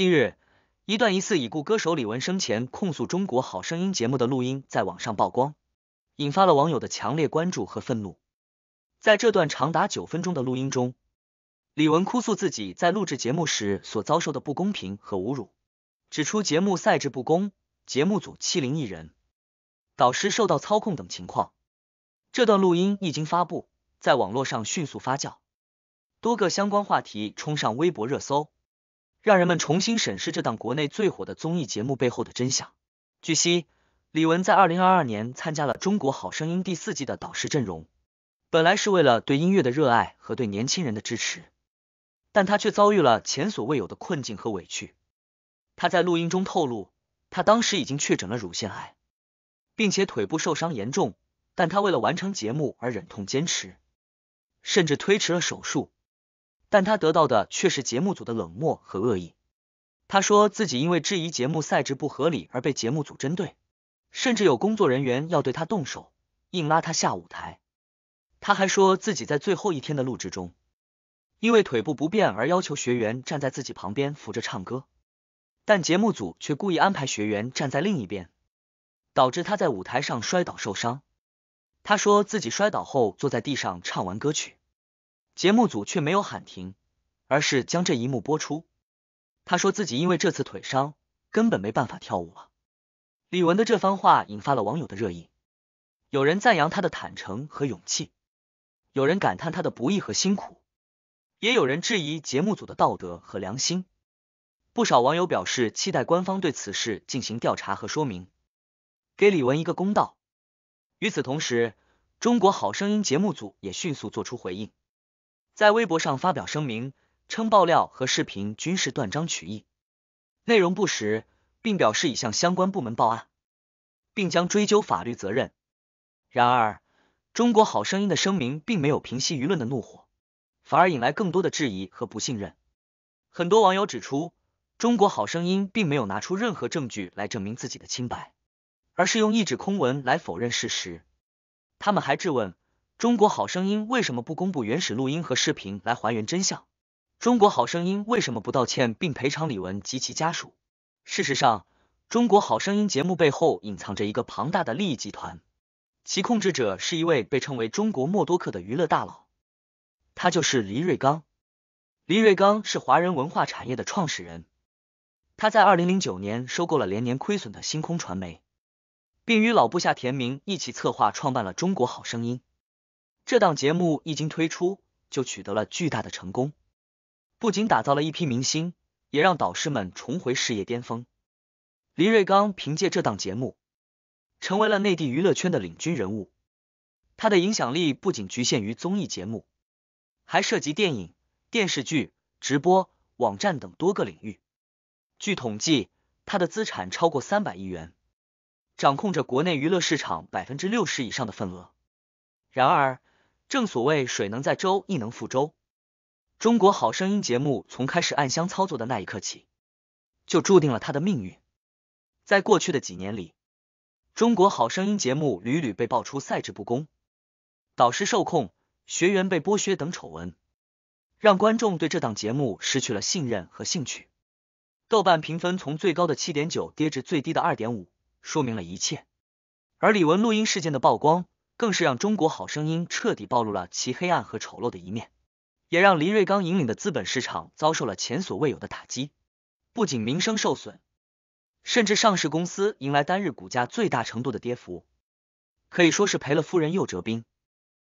近日，一段疑似已故歌手李玟生前控诉《中国好声音》节目的录音在网上曝光，引发了网友的强烈关注和愤怒。在这段长达九分钟的录音中，李玟哭诉自己在录制节目时所遭受的不公平和侮辱，指出节目赛制不公、节目组欺凌艺人、导师受到操控等情况。这段录音一经发布，在网络上迅速发酵，多个相关话题冲上微博热搜。让人们重新审视这档国内最火的综艺节目背后的真相。据悉，李玟在二零二二年参加了《中国好声音》第四季的导师阵容，本来是为了对音乐的热爱和对年轻人的支持，但他却遭遇了前所未有的困境和委屈。他在录音中透露，他当时已经确诊了乳腺癌，并且腿部受伤严重，但他为了完成节目而忍痛坚持，甚至推迟了手术。但他得到的却是节目组的冷漠和恶意。他说自己因为质疑节目赛制不合理而被节目组针对，甚至有工作人员要对他动手，硬拉他下舞台。他还说自己在最后一天的录制中，因为腿部不便而要求学员站在自己旁边扶着唱歌，但节目组却故意安排学员站在另一边，导致他在舞台上摔倒受伤。他说自己摔倒后坐在地上唱完歌曲。节目组却没有喊停，而是将这一幕播出。他说自己因为这次腿伤，根本没办法跳舞了。李玟的这番话引发了网友的热议，有人赞扬他的坦诚和勇气，有人感叹他的不易和辛苦，也有人质疑节目组的道德和良心。不少网友表示期待官方对此事进行调查和说明，给李玟一个公道。与此同时，中国好声音节目组也迅速做出回应。在微博上发表声明，称爆料和视频均是断章取义，内容不实，并表示已向相关部门报案，并将追究法律责任。然而，中国好声音的声明并没有平息舆论的怒火，反而引来更多的质疑和不信任。很多网友指出，中国好声音并没有拿出任何证据来证明自己的清白，而是用一纸空文来否认事实。他们还质问。中国好声音为什么不公布原始录音和视频来还原真相？中国好声音为什么不道歉并赔偿李玟及其家属？事实上，中国好声音节目背后隐藏着一个庞大的利益集团，其控制者是一位被称为“中国默多克”的娱乐大佬，他就是黎瑞刚。黎瑞刚是华人文化产业的创始人，他在二零零九年收购了连年亏损的星空传媒，并与老部下田明一起策划创办了中国好声音。这档节目一经推出就取得了巨大的成功，不仅打造了一批明星，也让导师们重回事业巅峰。黎瑞刚凭借这档节目成为了内地娱乐圈的领军人物，他的影响力不仅局限于综艺节目，还涉及电影、电视剧、直播、网站等多个领域。据统计，他的资产超过三百亿元，掌控着国内娱乐市场百分之六十以上的份额。然而，正所谓水能载舟，亦能覆舟。中国好声音节目从开始暗箱操作的那一刻起，就注定了它的命运。在过去的几年里，中国好声音节目屡屡被爆出赛制不公、导师受控、学员被剥削等丑闻，让观众对这档节目失去了信任和兴趣。豆瓣评分从最高的七点九跌至最低的二点五，说明了一切。而李玟录音事件的曝光。更是让《中国好声音》彻底暴露了其黑暗和丑陋的一面，也让黎瑞刚引领的资本市场遭受了前所未有的打击。不仅名声受损，甚至上市公司迎来单日股价最大程度的跌幅，可以说是赔了夫人又折兵。